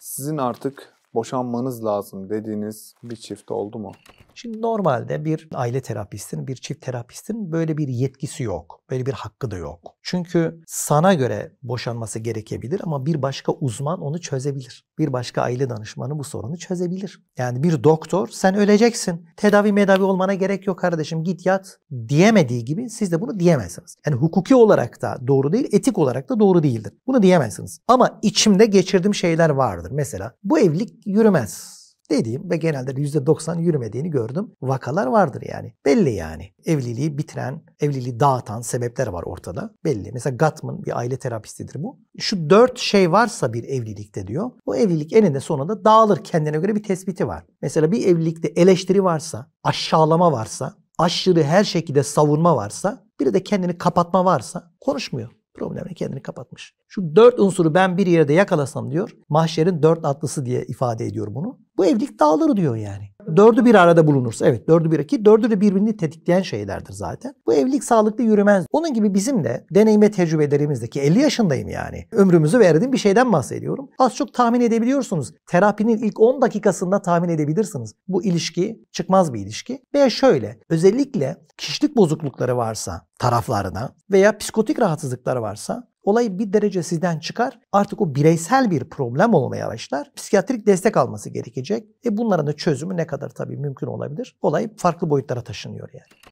sizin artık boşanmanız lazım dediğiniz bir çift oldu mu? Şimdi normalde bir aile terapistin, bir çift terapistin böyle bir yetkisi yok. Böyle bir hakkı da yok. Çünkü sana göre boşanması gerekebilir ama bir başka uzman onu çözebilir. Bir başka aile danışmanı bu sorunu çözebilir. Yani bir doktor sen öleceksin. Tedavi medavi olmana gerek yok kardeşim git yat diyemediği gibi siz de bunu diyemezsiniz. Yani hukuki olarak da doğru değil, etik olarak da doğru değildir. Bunu diyemezsiniz. Ama içimde geçirdiğim şeyler vardır. Mesela bu evlilik yürümez dediğim ve genelde de %90 yürümediğini gördüm. Vakalar vardır yani. Belli yani. Evliliği bitiren, evliliği dağıtan sebepler var ortada. Belli. Mesela Gatman bir aile terapistidir bu. Şu dört şey varsa bir evlilikte diyor. Bu evlilik eninde sonunda dağılır. Kendine göre bir tespiti var. Mesela bir evlilikte eleştiri varsa, aşağılama varsa, aşırı her şekilde savunma varsa, bir de kendini kapatma varsa konuşmuyor problemle kendini kapatmış. Şu dört unsuru ben bir yerde yakalasam diyor. Mahşerin dört atlısı diye ifade ediyor bunu. Bu evlilik dağılır diyor yani dördü bir arada bulunursa. Evet dördü bir iki, dördü de birbirini tetikleyen şeylerdir zaten. Bu evlilik sağlıklı yürümez. Onun gibi bizim de deneyim ve tecrübelerimizdeki 50 yaşındayım yani. Ömrümüzü verdiğim bir şeyden bahsediyorum. Az çok tahmin edebiliyorsunuz. Terapinin ilk 10 dakikasında tahmin edebilirsiniz. Bu ilişki çıkmaz bir ilişki. Veya şöyle özellikle kişilik bozuklukları varsa taraflarına veya psikotik rahatsızlıkları varsa Olay bir derece sizden çıkar. Artık o bireysel bir problem olmaya başlar. Psikiyatrik destek alması gerekecek. E bunların da çözümü ne kadar tabii mümkün olabilir? Olay farklı boyutlara taşınıyor yani.